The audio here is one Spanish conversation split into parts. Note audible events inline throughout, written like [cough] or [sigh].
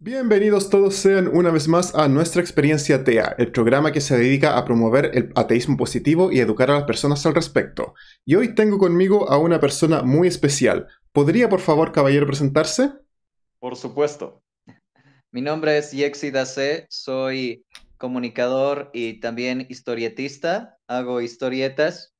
Bienvenidos todos sean una vez más a Nuestra Experiencia Atea, el programa que se dedica a promover el ateísmo positivo y educar a las personas al respecto. Y hoy tengo conmigo a una persona muy especial. ¿Podría por favor, caballero, presentarse? Por supuesto. Mi nombre es Yexi Aceh, soy comunicador y también historietista, hago historietas.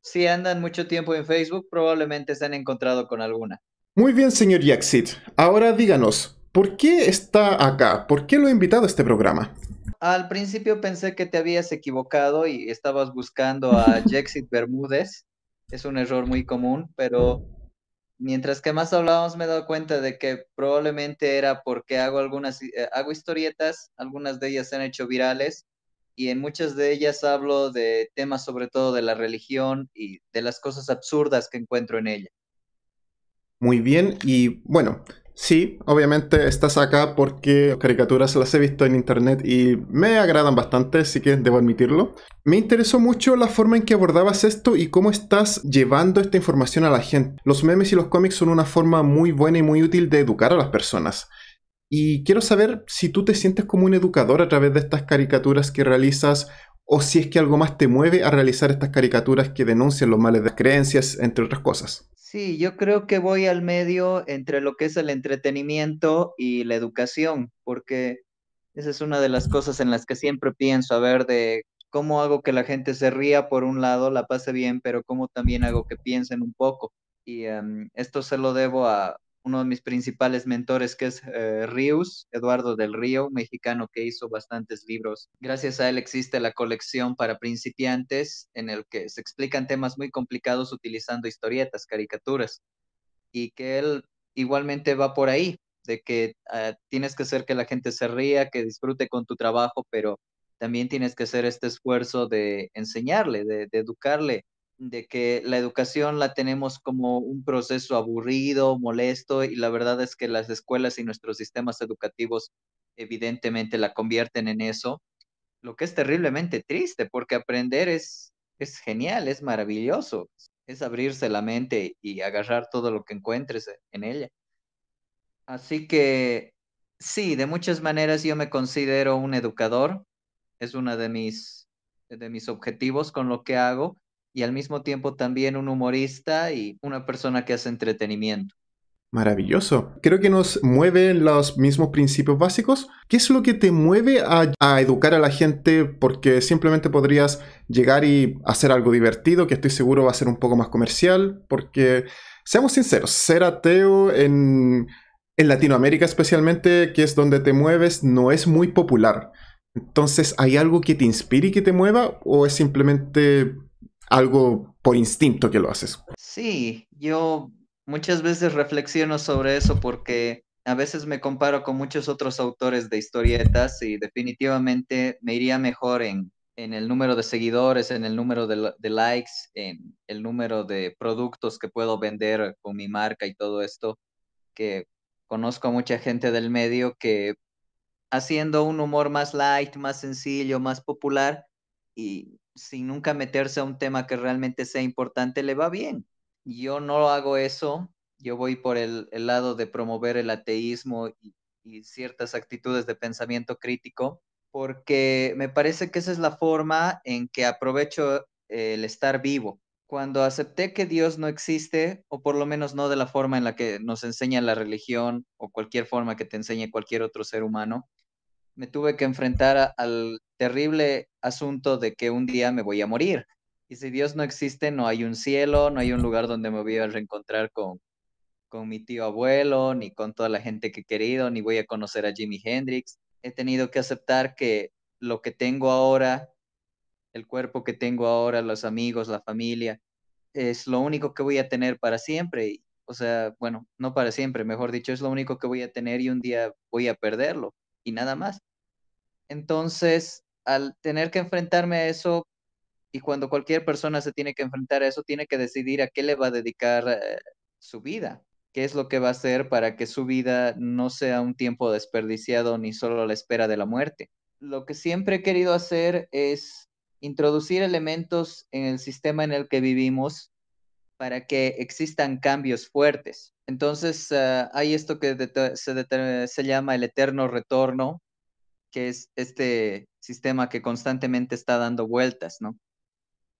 Si andan mucho tiempo en Facebook, probablemente se han encontrado con alguna. Muy bien, señor Yexit. Ahora díganos, ¿Por qué está acá? ¿Por qué lo he invitado a este programa? Al principio pensé que te habías equivocado y estabas buscando a [laughs] Jexit Bermúdez. Es un error muy común, pero mientras que más hablábamos me he dado cuenta de que probablemente era porque hago algunas eh, hago historietas, algunas de ellas se han hecho virales y en muchas de ellas hablo de temas sobre todo de la religión y de las cosas absurdas que encuentro en ella. Muy bien, y bueno, Sí, obviamente estás acá porque las caricaturas las he visto en internet y me agradan bastante, así que debo admitirlo. Me interesó mucho la forma en que abordabas esto y cómo estás llevando esta información a la gente. Los memes y los cómics son una forma muy buena y muy útil de educar a las personas. Y quiero saber si tú te sientes como un educador a través de estas caricaturas que realizas o si es que algo más te mueve a realizar estas caricaturas que denuncian los males de las creencias, entre otras cosas. Sí, yo creo que voy al medio entre lo que es el entretenimiento y la educación, porque esa es una de las cosas en las que siempre pienso, a ver, de cómo hago que la gente se ría por un lado, la pase bien, pero cómo también hago que piensen un poco. Y em, esto se lo debo a uno de mis principales mentores, que es eh, Rius, Eduardo del Río, mexicano que hizo bastantes libros. Gracias a él existe la colección para principiantes, en el que se explican temas muy complicados utilizando historietas, caricaturas, y que él igualmente va por ahí, de que ah, tienes que hacer que la gente se ría, que disfrute con tu trabajo, pero también tienes que hacer este esfuerzo de enseñarle, de educarle de que la educación la tenemos como un proceso aburrido, molesto, y la verdad es que las escuelas y nuestros sistemas educativos evidentemente la convierten en eso, lo que es terriblemente triste, porque aprender es, genial, es maravilloso, es abrirse la mente y agarrar todo lo que encuentres e, en ella. Así que sí, de muchas maneras yo me considero un educador, es uno de mis, de mis objetivos con lo que hago y al mismo tiempo también un humorista y una persona que hace entretenimiento. Maravilloso. Creo que nos mueven los mismos principios básicos. ¿Qué es lo que te mueve a, educar a la gente? Porque simplemente podrías llegar y hacer algo divertido, que estoy seguro va a ser un poco más comercial, porque, seamos sinceros, ser ateo en, en Latinoamérica especialmente, que es donde te mueves, no es muy popular. Entonces, ¿hay algo que te inspire y que te mueva? ¿O es simplemente algo por instinto que lo haces. Sí, yo muchas veces reflexiono sobre eso porque a veces me comparo con muchos otros autores de historietas y definitivamente me iría mejor en, el número de seguidores, en el número de, de, likes, en el número de productos que puedo vender con mi marca y todo esto, que conozco a mucha gente del medio que haciendo un humor más light, más sencillo, más popular y sin nunca meterse a un tema que realmente sea importante, le va bien. Yo no hago eso, yo voy por el, lado de promover el ateísmo y ciertas actitudes de pensamiento crítico, porque me parece que esa es la forma en que aprovecho el estar vivo. Cuando acepté que Dios no existe, o por lo menos no de la forma en la que nos enseña la religión o cualquier forma que te enseñe cualquier otro ser humano, me tuve que enfrentar al terrible asunto de que un día me voy a morir. Y si Dios no existe, no hay un cielo, no hay un lugar donde me voy a reencontrar con, con mi tío abuelo, ni con toda la gente que he querido, ni voy a conocer a Jimi Hendrix. He tenido que aceptar que lo que tengo ahora, el cuerpo que tengo ahora, los amigos, la familia, es lo único que voy a tener para siempre. O sea, bueno, no para siempre, mejor dicho, es lo único que voy a tener y un día voy a perderlo y nada más. Entonces, al tener que enfrentarme a eso, y cuando cualquier persona se tiene que enfrentar a eso, tiene que decidir a qué le va a dedicar eh, su vida, qué es lo que va a hacer para que su vida no sea un tiempo desperdiciado ni solo a la espera de la muerte. Lo que siempre he querido hacer es introducir elementos en el sistema en el que vivimos para que existan cambios fuertes. Entonces, ah, hay esto que se, llama el eterno retorno, que es este sistema que constantemente está dando vueltas, ¿no?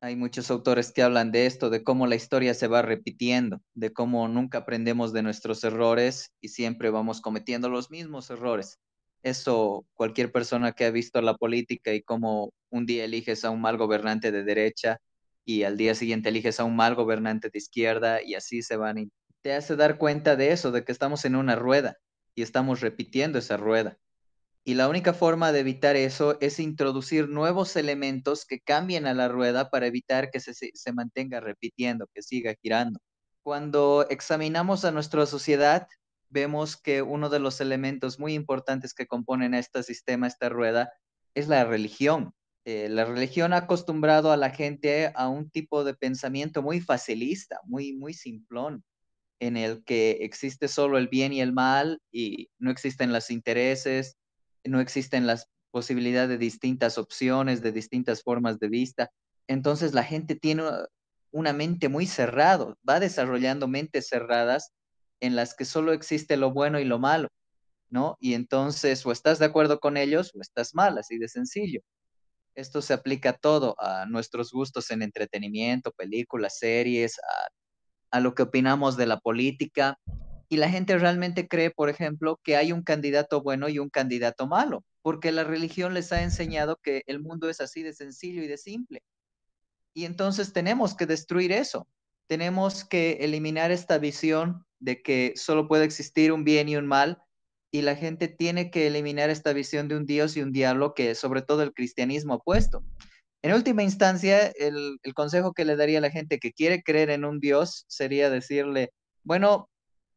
Hay muchos autores que hablan de esto, de cómo la historia se va repitiendo, de cómo nunca aprendemos de nuestros errores y siempre vamos cometiendo los mismos errores. Eso cualquier persona que ha visto la política y cómo un día eliges a un mal gobernante de derecha y al día siguiente eliges a un mal gobernante de izquierda y así se van. te hace dar cuenta de eso, de que estamos en una rueda y estamos repitiendo esa rueda. Y la única forma de evitar eso es introducir nuevos elementos que cambien a la rueda para evitar que se, se mantenga repitiendo, que siga girando. Cuando examinamos a nuestra sociedad, vemos que uno de los elementos muy importantes que componen este sistema, esta rueda, es la religión. Eh, la religión ha acostumbrado a la gente a un tipo de pensamiento muy facilista, muy, muy simplón, en el que existe solo el bien y el mal y no existen los intereses, no existen las posibilidades de distintas opciones, de distintas formas de vista. Entonces la gente tiene una mente muy cerrada, va desarrollando mentes cerradas en las que solo existe lo bueno y lo malo, ¿no? Y entonces o estás de acuerdo con ellos o estás mal, así de sencillo. Esto se aplica a todo, a nuestros gustos en entretenimiento, películas, series, a, a lo que opinamos de la política, y la gente realmente cree, por ejemplo, que hay un candidato bueno y un candidato malo, porque la religión les ha enseñado que el mundo es así de sencillo y de simple. Y entonces tenemos que destruir eso, tenemos que eliminar esta visión de que solo puede existir un bien y un mal, y la gente tiene que eliminar esta visión de un Dios y un diablo que sobre todo el cristianismo ha puesto. En última instancia, el, consejo que le daría a la gente que quiere creer en un Dios sería decirle, bueno,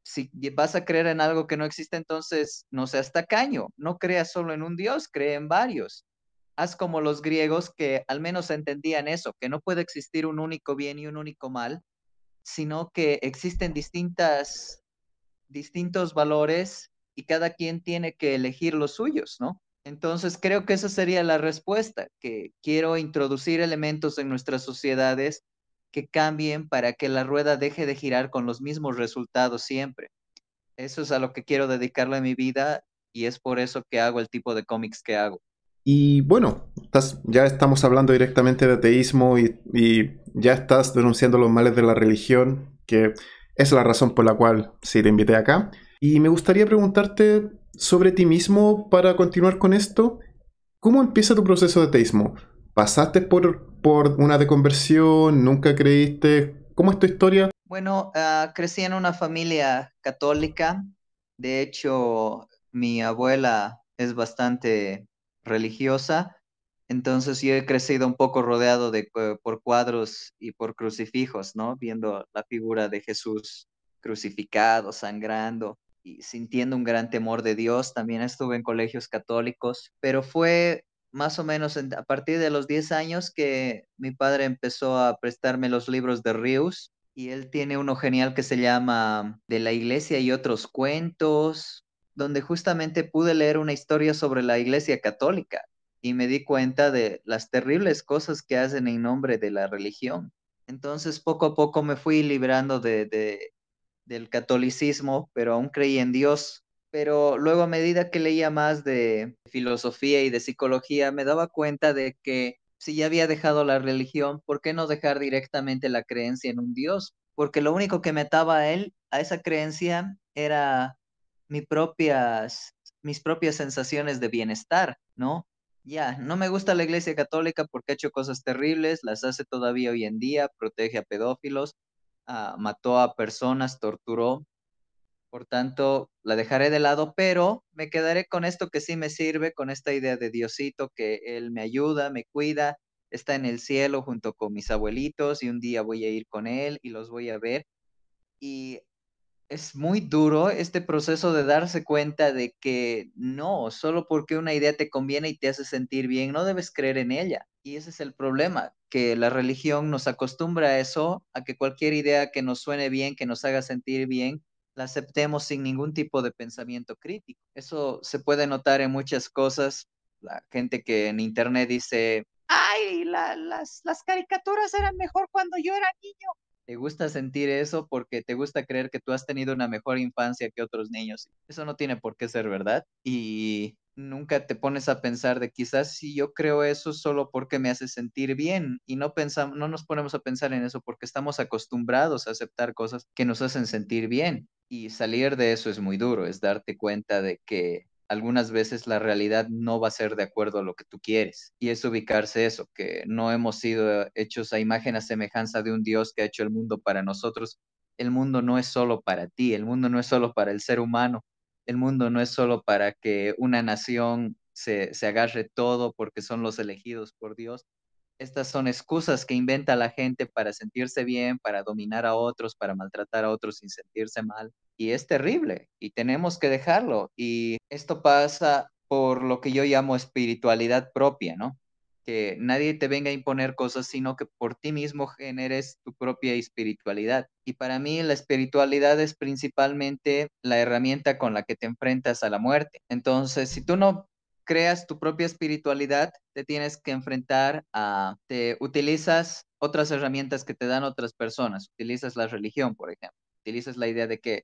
si vas a creer en algo que no existe, entonces no seas tacaño, no creas solo en un Dios, cree en varios. Haz como los griegos que al menos entendían eso, que no puede existir un único bien y un único mal, sino que existen distintas, distintos valores y cada quien tiene que elegir los suyos, ¿no? Entonces creo que esa sería la respuesta, que quiero introducir elementos en nuestras sociedades que cambien para que la rueda deje de girar con los mismos resultados siempre. Eso es a lo que quiero dedicarle mi vida y es por eso que hago el tipo de cómics que hago. Y bueno, ya estamos hablando directamente de ateísmo y, ya estás denunciando los males de la religión, que es la razón por la cual sí te invité acá. Y me gustaría preguntarte sobre ti mismo para continuar con esto. ¿Cómo empieza tu proceso de ateísmo? ¿Pasaste por, por una deconversión? ¿Nunca creíste? ¿Cómo es tu historia? Bueno, ah, crecí en una familia católica. De hecho, mi abuela es bastante religiosa. Entonces yo he crecido un poco rodeado de, eh, por cuadros y por crucifijos, ¿no? Viendo la figura de Jesús crucificado, sangrando y sintiendo un gran temor de Dios. También estuve en colegios católicos, pero fue más o menos a partir de los 10 años que mi padre empezó a prestarme los libros de Rius y él tiene uno genial que se llama De la Iglesia y otros cuentos, donde justamente pude leer una historia sobre la Iglesia Católica y me di cuenta de las terribles cosas que hacen en nombre de la religión. Entonces poco a poco me fui librando de, del catolicismo, pero aún creí en Dios pero luego a medida que leía más de filosofía y de psicología, me daba cuenta de que si ya había dejado la religión, ¿por qué no dejar directamente la creencia en un Dios? Porque lo único que me a él, a esa creencia, era mis propias sensaciones de bienestar, ¿no? Ya, no me gusta la Iglesia Católica porque ha hecho cosas terribles, las hace todavía hoy en día, protege a pedófilos, ah, mató a personas, torturó, por tanto, la dejaré de lado, pero me quedaré con esto que sí me sirve, con esta idea de Diosito, que Él me ayuda, me cuida, está en el cielo junto con mis abuelitos y un día voy a ir con Él y los voy a ver. Y es muy duro este proceso de darse cuenta de que no, solo porque una idea te conviene y te hace sentir bien, no debes creer en ella. Y ese es el problema, que la religión nos acostumbra a eso, a que cualquier idea que nos suene bien, que nos haga sentir bien, la aceptemos sin ningún tipo de pensamiento crítico. Eso se puede notar en muchas cosas. La gente que en internet dice, ay, las, las caricaturas eran mejor cuando yo era niño. Te gusta sentir eso porque te gusta creer que tú has tenido una mejor infancia que otros niños. Eso no tiene por qué ser verdad. Y nunca te pones a pensar de quizás si yo creo eso solo porque me hace sentir bien y no pensamos, no nos ponemos a pensar en eso porque estamos acostumbrados a aceptar cosas que nos hacen sentir bien y salir de eso es muy duro, es darte cuenta de que algunas veces la realidad no va a ser de acuerdo a lo que tú quieres. Y es ubicarse eso, que no hemos sido hechos a imagen, a semejanza de un Dios que ha hecho el mundo para nosotros. El mundo no es solo para ti, el mundo no es solo para el ser humano, el mundo no es solo para que una nación se, se agarre todo porque son los elegidos por Dios. Estas son excusas que inventa la gente para sentirse bien, para dominar a otros, para maltratar a otros sin sentirse mal. Y es terrible y tenemos que dejarlo. Y esto pasa por lo que yo llamo espiritualidad propia, ¿no? que nadie te venga a imponer cosas, sino que por ti mismo generes tu propia espiritualidad. Y para mí la espiritualidad es principalmente la herramienta con la que te enfrentas a la muerte. Entonces, si tú no creas tu propia espiritualidad, te tienes que enfrentar a, te utilizas otras herramientas que te dan otras personas, utilizas la religión, por ejemplo, utilizas la idea de que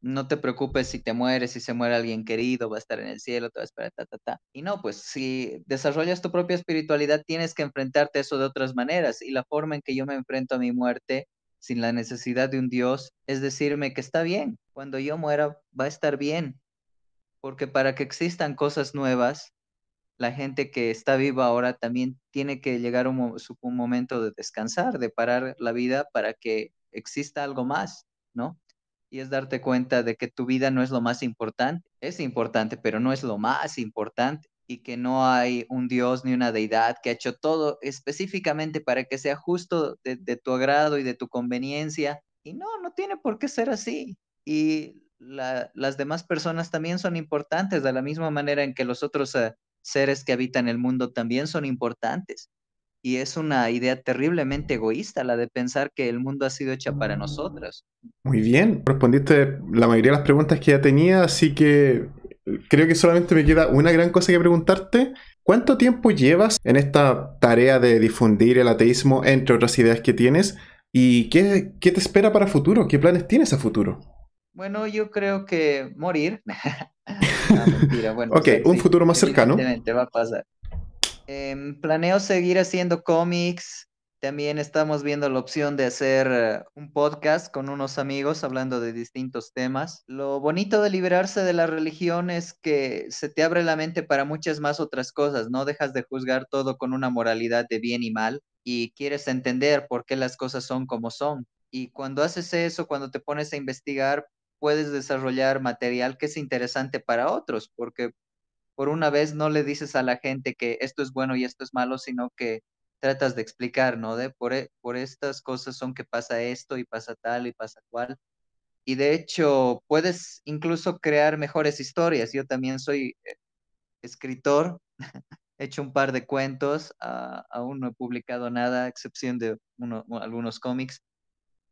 no te preocupes si te mueres, si se muere alguien querido, va a estar en el cielo, te va ta, ta, ta. Y no, pues si desarrollas tu propia espiritualidad, tienes que enfrentarte a eso de otras maneras. Y la forma en que yo me enfrento a mi muerte sin la necesidad de un Dios es decirme que está bien, cuando yo muera va a estar bien. Porque para que existan cosas nuevas, la gente que está viva ahora también tiene que llegar un, un momento de descansar, de parar la vida para que exista algo más, ¿no? y es darte cuenta de que tu vida no es lo más importante, es importante, pero no es lo más importante y que no hay un Dios ni una deidad que ha hecho todo específicamente para que sea justo de, tu agrado y de tu conveniencia. Y no, no tiene por qué ser así. Y las demás personas también son importantes, de la misma manera en que los otros eh, seres que habitan el mundo también son importantes. Y es una idea terriblemente egoísta la de pensar que el mundo ha sido hecha para nosotros. Muy bien, respondiste la mayoría de las preguntas que ya tenía, así que eh, creo que solamente me queda una gran cosa que preguntarte. ¿Cuánto tiempo llevas en esta tarea de difundir el ateísmo, entre otras ideas que tienes? ¿Y qué, te espera para futuro? ¿Qué planes tienes a futuro? Bueno, yo creo que morir. [laughs] [laughs] ok, un futuro más cercano. va a pasar. Em, planeo seguir haciendo cómics. También estamos viendo la opción de hacer eh, un podcast con unos amigos hablando de distintos temas. Lo bonito de liberarse de la religión es que se te abre la mente para muchas más otras cosas. No dejas de juzgar todo con una moralidad de bien y mal y quieres entender por qué las cosas son como son. Y cuando haces eso, cuando te pones a investigar, puedes desarrollar material que es interesante para otros, porque por una vez no le dices a la gente que esto es bueno y esto es malo, sino que tratas de explicar, ¿no? De por, e, por estas cosas son que pasa esto y pasa tal y pasa cual. Y de hecho, puedes incluso crear mejores historias. Yo también soy eh, escritor, [laughs] he hecho un par de cuentos, ah, aún no he publicado nada, a excepción de algunos cómics,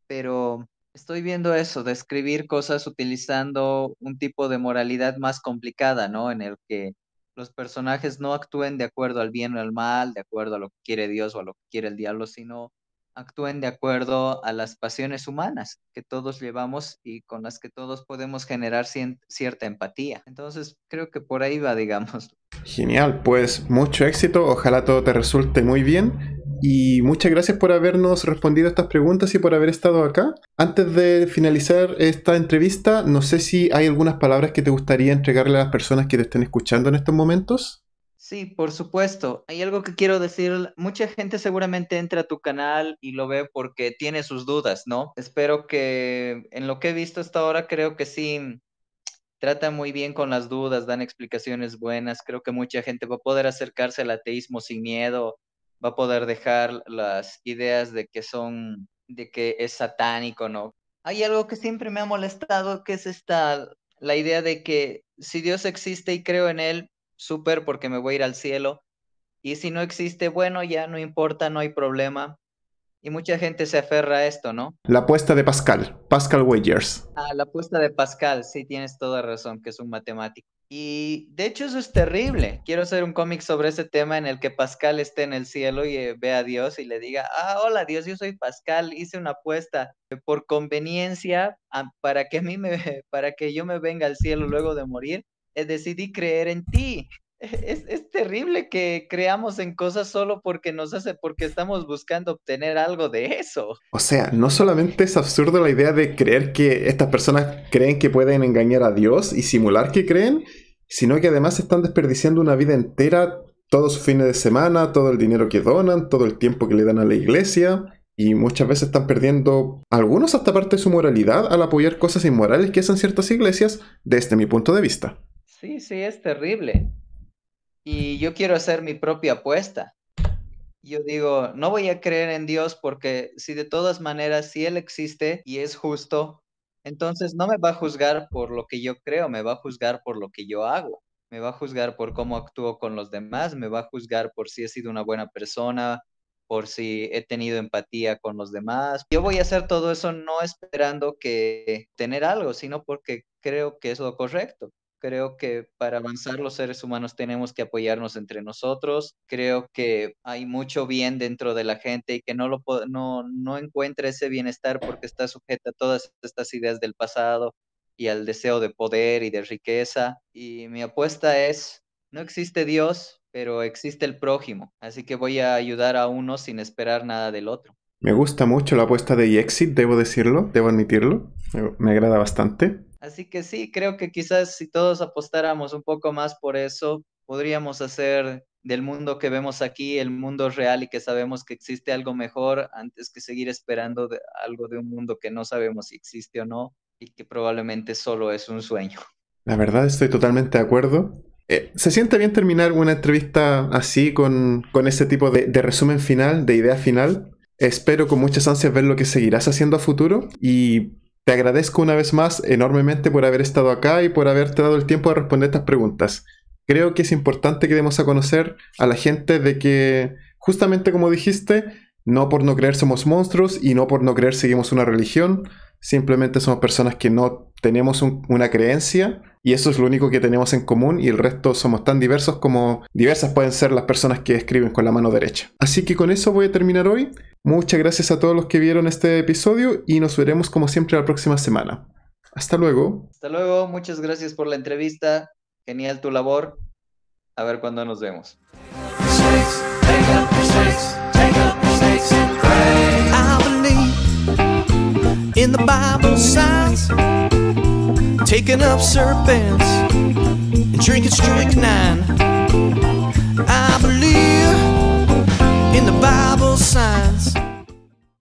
pero Estoy viendo eso, describir cosas utilizando un tipo de moralidad más complicada, ¿no? En el que los personajes no actúen de acuerdo al bien o al mal, de acuerdo a lo que quiere Dios o a lo que quiere el diablo, sino actúen de acuerdo a las pasiones humanas que todos llevamos y con las que todos podemos generar cierta empatía. Entonces, creo que por ahí va, [laughs] digamos. Genial, pues mucho éxito, ojalá todo te resulte muy bien y muchas gracias por habernos respondido a estas preguntas y por haber estado acá. Antes de finalizar esta entrevista, no sé si hay algunas palabras que te gustaría entregarle a las personas que te estén escuchando en estos momentos. Sí, por supuesto. Hay algo que quiero decir. Mucha gente seguramente entra a tu canal y lo ve porque tiene sus dudas, ¿no? Espero que en lo que he visto hasta ahora creo que sí trata muy bien con las dudas, dan explicaciones buenas. Creo que mucha gente va a poder acercarse al ateísmo sin miedo, va a poder dejar las ideas de que son, de que es satánico, ¿no? Hay algo que siempre me ha molestado, que es esta, la idea de que si Dios existe y creo en Él, súper porque me voy a ir al cielo, y si no existe, bueno, ya no importa, no hay problema. Y mucha gente se aferra a esto, ¿no? La apuesta de Pascal, Pascal Wagers. Ah, la apuesta de Pascal, sí, tienes toda razón, que es un matemático. Y de hecho eso es terrible. Quiero hacer un cómic sobre ese tema en el que Pascal esté en el cielo y eh, ve a Dios y le diga, ah, hola Dios, yo soy Pascal, hice una apuesta eh, por conveniencia ah, para, que a mí me, [laughs] para que yo me venga al cielo luego de morir, eh, decidí creer en ti. [laughs] Es, es, terrible que creamos en cosas solo porque nos hace, porque estamos buscando obtener algo de eso. O sea, no solamente es absurdo la idea de creer que estas personas creen que pueden engañar a Dios y simular que creen, sino que además están desperdiciando una vida entera, todos sus fines de semana, todo el dinero que donan, todo el tiempo que le dan a la iglesia, y muchas veces están perdiendo algunos hasta parte de su moralidad al apoyar cosas inmorales que hacen ciertas iglesias, desde mi punto de vista. Sí, sí, es terrible. Y yo quiero hacer mi propia apuesta. Yo digo, no voy a creer en Dios porque si de todas maneras, si Él existe y es justo, entonces no me va a juzgar por lo que yo creo, me va a juzgar por lo que yo hago, me va a juzgar por cómo actúo con los demás, me va a juzgar por si he sido una buena persona, por si he tenido empatía con los demás. Yo voy a hacer todo eso no esperando que tener algo, sino porque creo que es lo correcto. Creo que para avanzar los seres humanos tenemos que apoyarnos entre nosotros. Creo que hay mucho bien dentro de la gente y que no, lo, no, encuentra ese bienestar porque está sujeta a todas estas ideas del pasado y al deseo de poder y de riqueza. Y mi apuesta es, no existe Dios, pero existe el prójimo. Así que voy a ayudar a uno sin esperar nada del otro. Me gusta mucho la apuesta de Yexit, debo decirlo, debo admitirlo. Me agrada bastante. Así que sí, creo que quizás si todos apostáramos un poco más por eso, podríamos hacer del mundo que vemos aquí, el mundo real y que sabemos que existe algo mejor antes que seguir esperando algo de un mundo que no sabemos si existe o no y que probablemente solo es un sueño. La verdad estoy totalmente de acuerdo. Eh, se siente bien terminar una entrevista así con, con ese tipo de, de, resumen final, de idea final. Espero con muchas ansias ver lo que seguirás haciendo a futuro y te agradezco una vez más enormemente por haber estado acá y por haberte dado el tiempo de responder estas preguntas. Creo que es importante que demos a conocer a la gente de que, justamente como dijiste, no por no creer somos monstruos y no por no creer seguimos una religión, simplemente somos personas que no tenemos una creencia y eso es lo único que tenemos en común y el resto somos tan diversos como diversas pueden ser las personas que escriben con la mano derecha. Así que con eso voy a terminar hoy. Muchas gracias a todos los que vieron este episodio y nos veremos como siempre la próxima semana. Hasta luego. Hasta luego, muchas gracias por la entrevista. Genial tu labor. A ver cuándo nos vemos. in the Bible the Bible signs.